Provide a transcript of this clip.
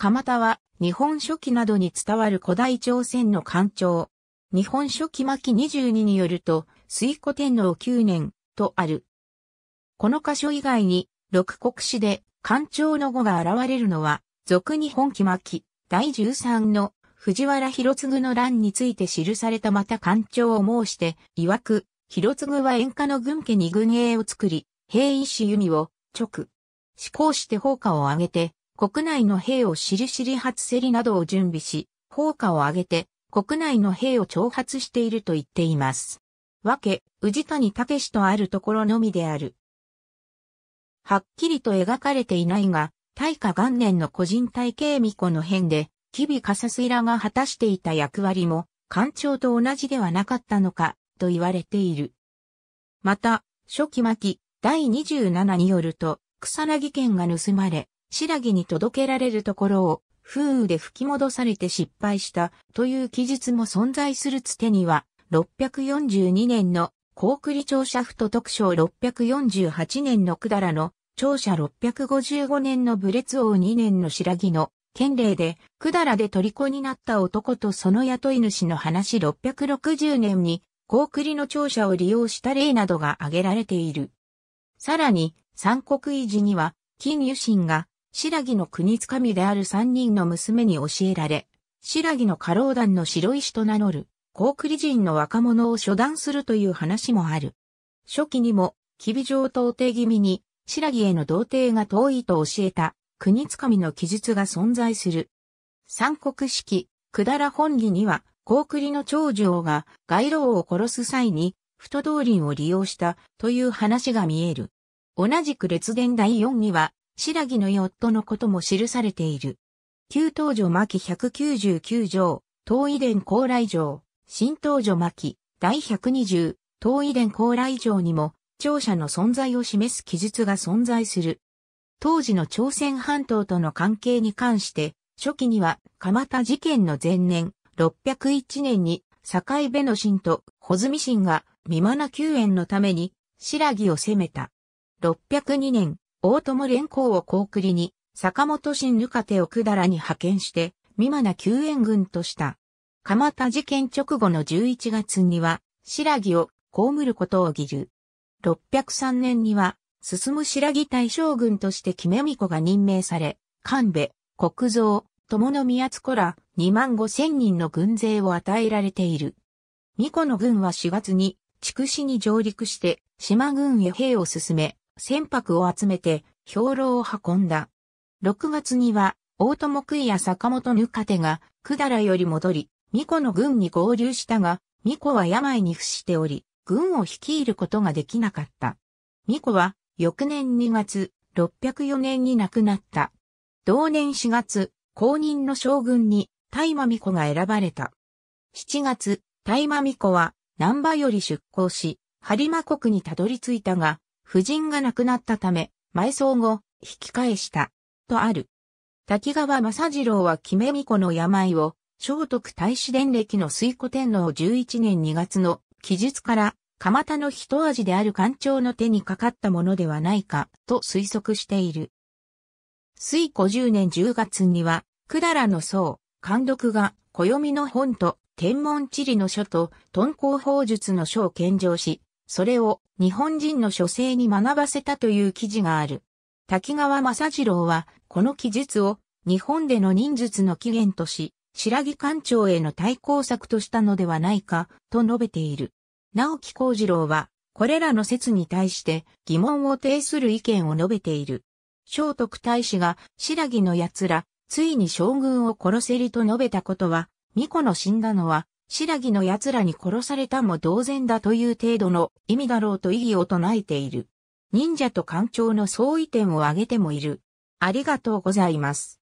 蒲田は、日本書紀などに伝わる古代朝鮮の官庁。日本書紀巻22によると、水古天皇9年、とある。この箇所以外に、六国史で、官庁の語が現れるのは、俗日本紀巻、第13の、藤原広次の乱について記されたまた官庁を申して、曰く、広次は演歌の軍家に軍営を作り、兵一士弓を、直。思考して放火を挙げて、国内の兵をしりしり初競りなどを準備し、効果を上げて、国内の兵を挑発していると言っています。わけ、宇治谷武とあるところのみである。はっきりと描かれていないが、大化元年の個人体系巫女の変で、日々カサスイラが果たしていた役割も、官庁と同じではなかったのか、と言われている。また、初期巻第27によると、草薙剣が盗まれ、白木に届けられるところを、風雨で吹き戻されて失敗したという記述も存在するつてには、642年の高栗庁舎府と特賞648年の百済の庁舎655年の武列王2年の白木の県令で百済で虜になった男とその雇い主の話660年に高栗の庁舎を利用した例などが挙げられている。さらに、三国維持には、金油心が白木の国つかみである三人の娘に教えられ、白木の家老団の白石と名乗る、高栗人の若者を処断するという話もある。初期にも、吉備城到底気味に、白木への童貞が遠いと教えた、国つかみの記述が存在する。三国式、くだら本義には、高栗の長女が街路を殺す際に、不都道林を利用したという話が見える。同じく列伝第4には、白木の夫のことも記されている。旧東女巻199条、東遺伝高麗城、新東女巻、第120、東遺伝高麗城にも、庁舎の存在を示す記述が存在する。当時の朝鮮半島との関係に関して、初期には、鎌田事件の前年、601年に、境辺の神と穂積神が、三間救援のために、白木を攻めた。602年、大友連行を高栗に、坂本新ぬかてをくだらに派遣して、美馬な救援軍とした。蒲田事件直後の11月には、白木を被ることを義る。603年には、進む白木大将軍として決めみこが任命され、神戸、国蔵、友宮津子ら2万5千人の軍勢を与えられている。巫女の軍は4月に、筑紫に上陸して、島軍へ兵を進め、船舶を集めて兵糧を運んだ。6月には、大友杭や坂本ぬかてが、百済より戻り、巫女の軍に合流したが、巫女は病に伏しており、軍を率いることができなかった。巫女は、翌年2月、604年に亡くなった。同年4月、公認の将軍に、大間巫女が選ばれた。7月、大間巫女は、南波より出港し、播磨国にたどり着いたが、夫人が亡くなったため、埋葬後、引き返した、とある。滝川正次郎は決め巫女の病を、聖徳太子伝歴の水古天皇11年2月の記述から、蒲田の一味である官庁の手にかかったものではないか、と推測している。水古10年10月には、くだらの僧、監督が、暦の本と、天文地理の書と、遁行法術の書を献上し、それを日本人の書生に学ばせたという記事がある。滝川正次郎は、この記述を日本での忍術の起源とし、白木館長への対抗策としたのではないか、と述べている。直木幸次郎は、これらの説に対して疑問を呈する意見を述べている。聖徳太子が白木の奴ら、ついに将軍を殺せりと述べたことは、巫女の死んだのは、白木の奴らに殺されたも同然だという程度の意味だろうと意義を唱えている。忍者と艦長の相違点を挙げてもいる。ありがとうございます。